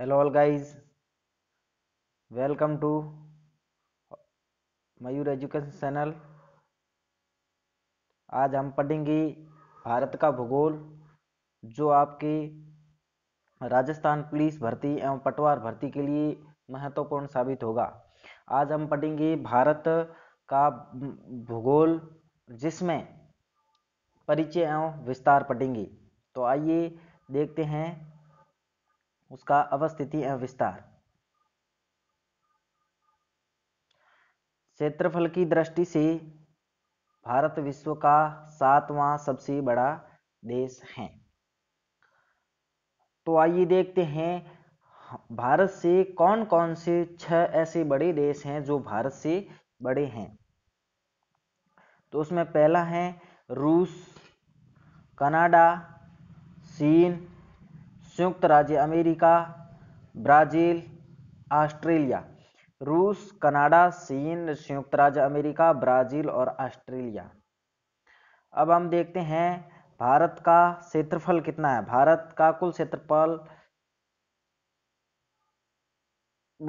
hello all guys welcome to Mayur education channel आज हम पढ़ेंगे भारत का भूगोल जो आपके राजस्थान पुलिस भर्ती एवं पटवार भर्ती के लिए महत्वपूर्ण साबित होगा आज हम पढ़ेंगे भारत का भूगोल जिसमें परिचय एवं विस्तार पढ़ेंगे तो आइए देखते हैं उसका अवस्थिति एवं विस्तार क्षेत्रफल की दृष्टि से भारत विश्व का सातवां सबसे बड़ा देश है तो आइए देखते हैं भारत से कौन कौन से छह ऐसे बड़े देश हैं जो भारत से बड़े हैं तो उसमें पहला है रूस कनाडा चीन संयुक्त राज्य अमेरिका ब्राज़ील ऑस्ट्रेलिया रूस कनाडा चीन संयुक्त राज्य अमेरिका ब्राज़ील और ऑस्ट्रेलिया अब हम देखते हैं भारत का क्षेत्रफल कितना है भारत का कुल क्षेत्रफल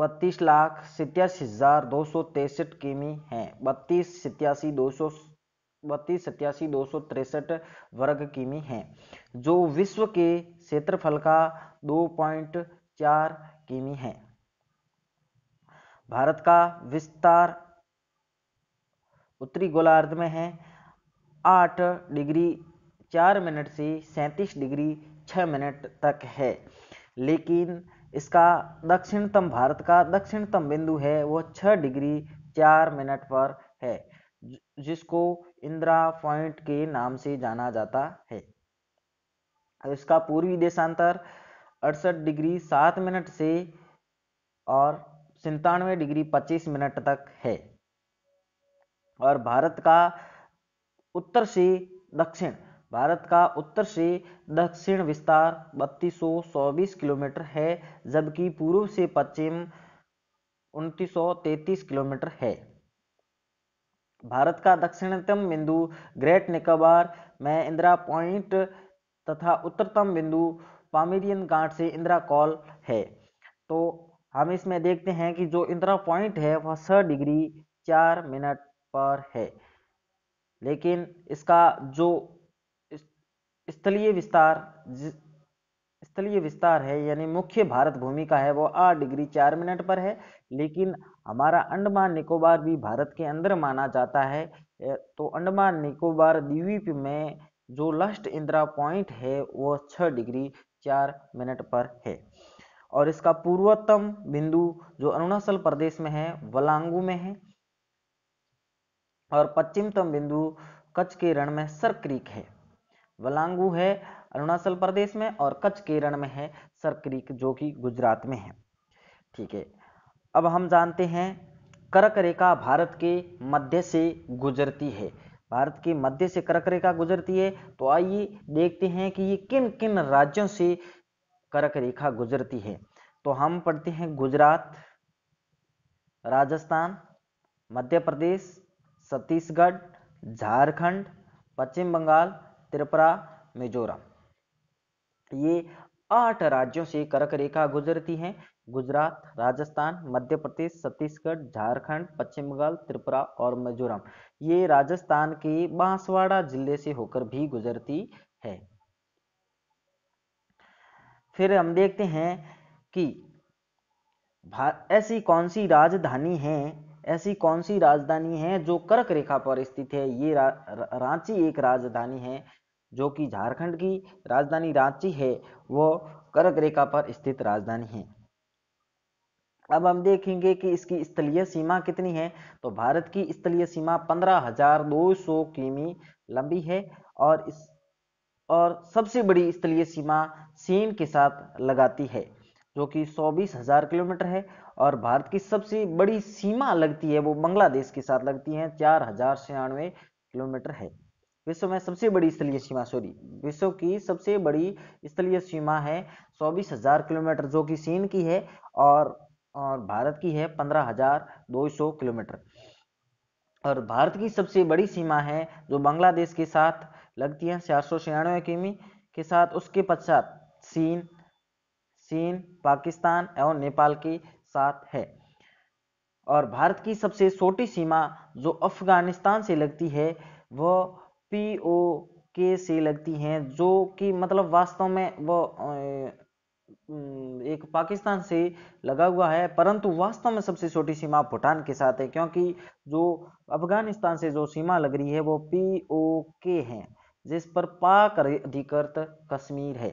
बत्तीस लाख सितयासी हजार दो सौ तिरसठ किमी है बत्तीस सितयासी दो सौ बत्तीस सत्यासी दो सौ तिरसठ वर्ग किमी है जो विश्व के क्षेत्रफल का दो पॉइंट चार किमी है भारत का विस्तार उत्तरी गोलार्ध में है आठ डिग्री चार मिनट से सैंतीस डिग्री छः मिनट तक है लेकिन इसका दक्षिणतम भारत का दक्षिणतम बिंदु है वो छः डिग्री चार मिनट पर है जिसको इंदिरा पॉइंट के नाम से जाना जाता है इसका पूर्वी देशांतर अड़सठ डिग्री सात मिनट से और संतानवे डिग्री पच्चीस मिनट तक है और भारत का उत्तर से दक्षिण भारत का उत्तर से दक्षिण विस्तार बत्तीस किलोमीटर है जबकि पूर्व से पश्चिम 2933 किलोमीटर है भारत का दक्षिणतम बिंदु ग्रेट निकोबार में इंदिरा पॉइंट तथा उत्तरतम बिंदु पामेरियन गांठ से इंदिरा कॉल है तो हम इसमें देखते हैं कि जो इंदिरा पॉइंट है वह छः डिग्री चार मिनट पर है लेकिन इसका जो स्थलीय विस्तार स्थलीय विस्तार है यानी मुख्य भारत भूमि का है वो आठ डिग्री चार मिनट पर है लेकिन हमारा अंडमान निकोबार भी भारत के अंदर माना जाता है तो अंडमान निकोबार द्वीप में जो लास्ट इंदिरा पॉइंट है वो छः डिग्री चार मिनट पर है और इसका पूर्वतम बिंदु जो अरुणाचल प्रदेश में है वलांगू में है और पश्चिमतम बिंदु कच्छ के रण में सर क्रीक है वलांगू है अरुणाचल प्रदेश में और कच्छ केरल में है सर क्रीक जो कि गुजरात में है ठीक है अब हम जानते हैं करक रेखा भारत के मध्य से गुजरती है भारत के मध्य से करक रेखा गुजरती है तो आइए देखते हैं कि ये किन किन राज्यों से करक रेखा गुजरती है तो हम पढ़ते हैं गुजरात राजस्थान मध्य प्रदेश छत्तीसगढ़ झारखंड पश्चिम बंगाल त्रिपुरा मिजोरम ये आठ राज्यों से कर्क रेखा गुजरती है गुजरात राजस्थान मध्य प्रदेश छत्तीसगढ़ झारखंड पश्चिम बंगाल त्रिपुरा और मिजोरम ये राजस्थान के बांसवाड़ा जिले से होकर भी गुजरती है फिर हम देखते हैं कि ऐसी कौन सी राजधानी है ऐसी कौन सी राजधानी है जो कर्क रेखा पर स्थित है ये रा, रांची एक राजधानी है जो कि झारखंड की राजधानी रांची है वो कर्क रेखा पर स्थित राजधानी है अब हम देखेंगे कि इसकी स्थलीय सीमा कितनी है तो भारत की स्थलीय सीमा पंद्रह हजार दो सौ किमी लंबी है और इस और सबसे बड़ी स्थलीय सीमा चीन के साथ लगाती है जो कि चौबीस हजार किलोमीटर है और भारत की सबसे बड़ी सीमा लगती है वो बांग्लादेश के साथ लगती है चार हजार छियानवे किलोमीटर है विश्व में सबसे बड़ी स्थलीय सीमा सॉरी विश्व की सबसे बड़ी स्थलीय सीमा है चौबीस हजार किलोमीटर जो कि चीन की है और और भारत की है पंद्रह हजार दो सौ किलोमीटर और भारत की सबसे बड़ी सीमा है जो बांग्लादेश के साथ लगती है चार सौ छियानवे किमी के साथ उसके पश्चात चीन चीन पाकिस्तान एवं नेपाल के साथ है और भारत की सबसे छोटी सीमा जो अफगानिस्तान से लगती है वह पी ओ के से लगती हैं जो कि मतलब वास्तव में वो एक पाकिस्तान से लगा हुआ है परंतु वास्तव में सबसे छोटी सीमा भूटान के साथ है क्योंकि जो अफगानिस्तान से जो सीमा लग रही है वो पी ओ के है जिस पर पाक अधिकृत कश्मीर है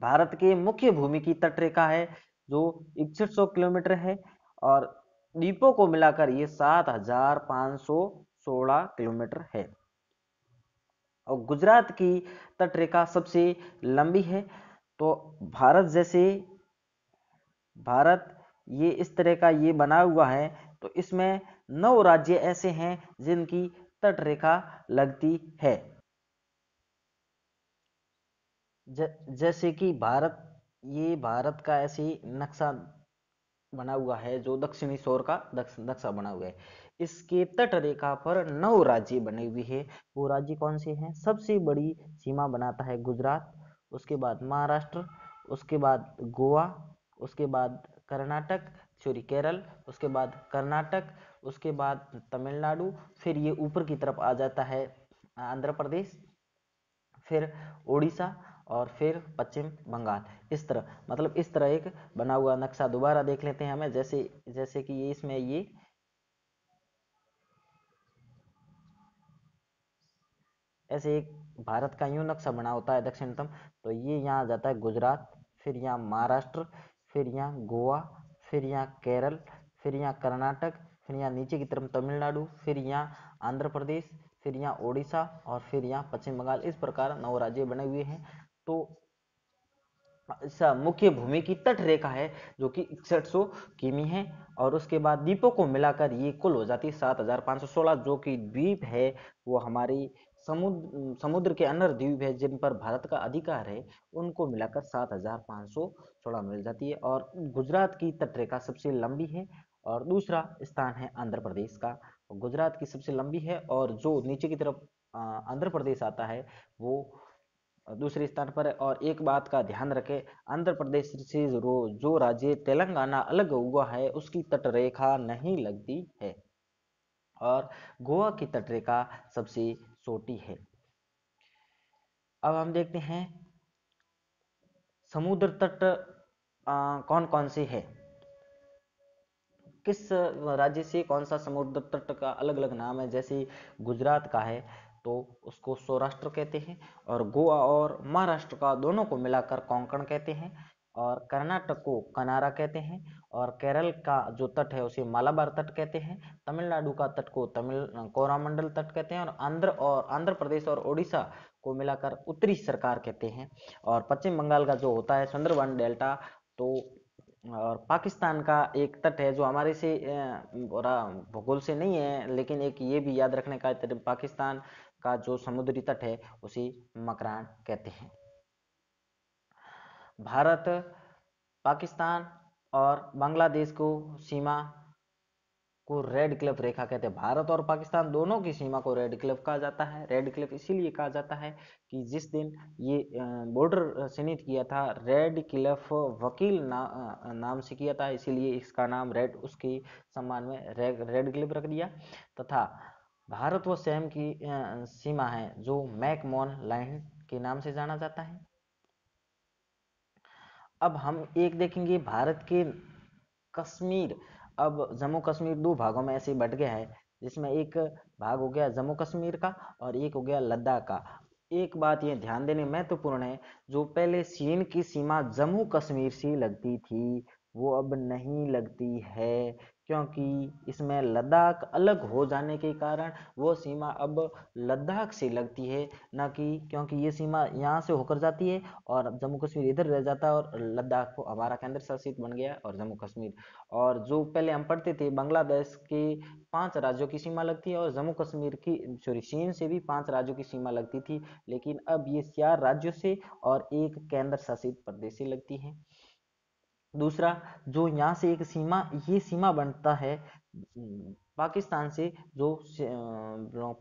भारत के मुख्य भूमि की तटरेखा है जो इकसठ सौ किलोमीटर है और द्वीपों को मिलाकर ये सात हजार पाँच सौ सोलह किलोमीटर है और गुजरात की तटरेखा सबसे लंबी है तो भारत जैसे भारत ये इस तरह का ये बना हुआ है तो इसमें नौ राज्य ऐसे हैं जिनकी तटरेखा लगती है ज, जैसे कि भारत ये भारत का ऐसे नक्शा बना हुआ है जो दक्षिणी शोर का नक्शा बना हुआ है इसके तट रेखा पर नौ राज्य बने हुए हैं वो राज्य कौन से हैं सबसे बड़ी सीमा बनाता है गुजरात उसके बाद महाराष्ट्र उसके बाद गोवा उसके बाद कर्नाटक सॉरी केरल उसके बाद कर्नाटक उसके बाद तमिलनाडु फिर ये ऊपर की तरफ आ जाता है आंध्र प्रदेश फिर उड़ीसा और फिर पश्चिम बंगाल इस तरह मतलब इस तरह एक बना हुआ नक्शा दोबारा देख लेते हैं हमें जैसे जैसे कि ये इसमें ये ऐसे एक भारत का यूं नक्शा बना होता है दक्षिणतम तो ये यहाँ आ जाता है गुजरात फिर यहाँ महाराष्ट्र फिर यहाँ गोवा फिर यहाँ केरल फिर यहाँ कर्नाटक फिर यहाँ नीचे की तरफ तमिलनाडु फिर यहाँ आंध्र प्रदेश फिर यहाँ ओडिशा और फिर यहाँ पश्चिम बंगाल इस प्रकार नौ राज्य बने हुए हैं तो मुख्य भूमि की तट रेखा है जो कि इकसठ सौ किमी है और उसके बाद द्वीपों को मिलाकर ये कुल हो जाती है सात हजार सौ सोलह जो कि द्वीप है वो हमारी समुद्र समुद्र के अन्य द्वीप है जिन पर भारत का अधिकार है उनको मिलाकर सात हजार पाँच सौ चौड़ा मिल जाती है और गुजरात की तटरेखा सबसे लंबी है और दूसरा स्थान है आंध्र प्रदेश का गुजरात की सबसे लंबी है और जो नीचे की तरफ आंध्र प्रदेश आता है वो दूसरे स्थान पर है और एक बात का ध्यान रखें आंध्र प्रदेश से जो राज्य तेलंगाना अलग हुआ है उसकी तटरेखा नहीं लगती है और गोवा की तटरेखा सबसे छोटी है अब हम देखते हैं समुद्र तट कौन कौन से है किस राज्य से कौन सा समुद्र तट का अलग अलग नाम है जैसे गुजरात का है तो उसको सौराष्ट्र कहते हैं और गोवा और महाराष्ट्र का दोनों को मिलाकर कोंकण कहते हैं और कर्नाटक को कनारा कहते हैं और केरल का जो तट है उसे मालाबार तट कहते हैं तमिलनाडु का तट को तमिल कोरामंडल तट कहते हैं और आंध्र और आंध्र प्रदेश और ओडिशा को मिलाकर उत्तरी सरकार कहते हैं और पश्चिम बंगाल का जो होता है सुंदरवन डेल्टा तो और पाकिस्तान का एक तट है जो हमारे से भूगोल से नहीं है लेकिन एक ये भी याद रखने का पाकिस्तान का जो समुद्री तट है उसे मकरान कहते हैं भारत पाकिस्तान और बांग्लादेश को सीमा को रेड क्लिफ रेखा कहते हैं भारत और पाकिस्तान दोनों की सीमा को रेड क्लिफ कहा जाता है रेड क्लिफ इसीलिए कहा जाता है कि जिस दिन ये बॉर्डर चिन्हित किया था रेड क्लिफ वकील ना, नाम से किया था इसीलिए इसका नाम रेड उसके सम्मान में रे, रेड क्लिफ रख दिया तथा भारत व सैम की सीमा है जो मैकमोन लाइन के नाम से जाना जाता है अब हम एक देखेंगे भारत के कश्मीर अब जम्मू कश्मीर दो भागों में ऐसे बट गया है जिसमें एक भाग हो गया जम्मू कश्मीर का और एक हो गया लद्दाख का एक बात ये ध्यान देने महत्वपूर्ण है जो पहले चीन की सीमा जम्मू कश्मीर से लगती थी वो अब नहीं लगती है क्योंकि इसमें लद्दाख अलग हो जाने के कारण वो सीमा अब लद्दाख से लगती है ना कि क्योंकि ये सीमा यहाँ से होकर जाती है और जम्मू कश्मीर इधर रह जाता है और लद्दाख को हमारा केंद्र शासित बन गया और जम्मू कश्मीर और जो पहले हम पढ़ते थे बांग्लादेश के पांच राज्यों की सीमा लगती है और जम्मू कश्मीर की सॉरी चीन से भी पाँच राज्यों की सीमा लगती थी लेकिन अब ये चार राज्यों से और एक केंद्र शासित प्रदेश से लगती है दूसरा जो यहाँ से एक सीमा ये सीमा बनता है पाकिस्तान से जो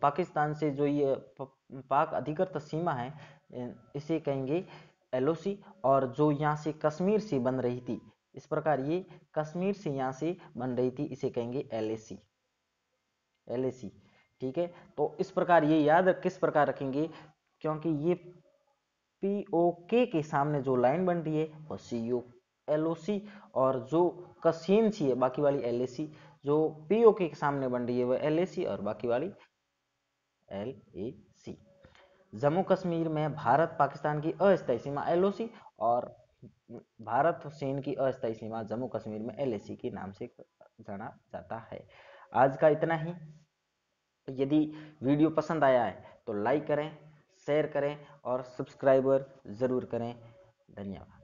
पाकिस्तान से जो ये पाक अधिकृत सीमा है इसे कहेंगे एलओसी और जो यहाँ से कश्मीर से बन रही थी इस प्रकार ये कश्मीर से यहाँ से बन रही थी इसे कहेंगे एलएसी एलएसी ठीक है तो इस प्रकार ये याद किस प्रकार रखेंगे क्योंकि ये पीओके के सामने जो लाइन बन रही है वो सीओ एल और जो कसीन सी है बाकी वाली एल जो पीओ के सामने बन रही है वह एल और बाकी वाली एल जम्मू कश्मीर में भारत पाकिस्तान की अस्थायी सीमा एल और भारत सेन की अस्थायी सीमा जम्मू कश्मीर में एल के नाम से जाना जाता है आज का इतना ही यदि वीडियो पसंद आया है तो लाइक करें शेयर करें और सब्सक्राइबर ज़रूर करें धन्यवाद